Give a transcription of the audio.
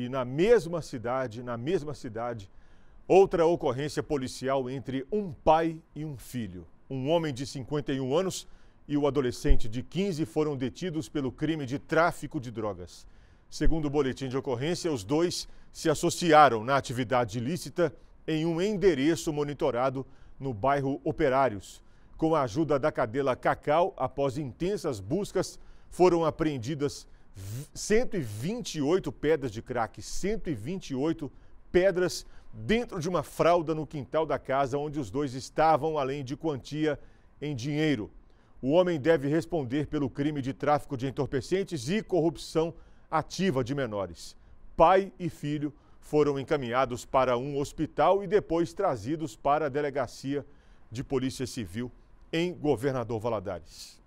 e na mesma cidade, na mesma cidade, outra ocorrência policial entre um pai e um filho. Um homem de 51 anos e o adolescente de 15 foram detidos pelo crime de tráfico de drogas. Segundo o boletim de ocorrência, os dois se associaram na atividade ilícita em um endereço monitorado no bairro Operários. Com a ajuda da cadela Cacau, após intensas buscas, foram apreendidas 128 pedras de crack, 128 pedras dentro de uma fralda no quintal da casa onde os dois estavam, além de quantia em dinheiro. O homem deve responder pelo crime de tráfico de entorpecentes e corrupção ativa de menores. Pai e filho foram encaminhados para um hospital e depois trazidos para a delegacia de Polícia Civil em Governador Valadares.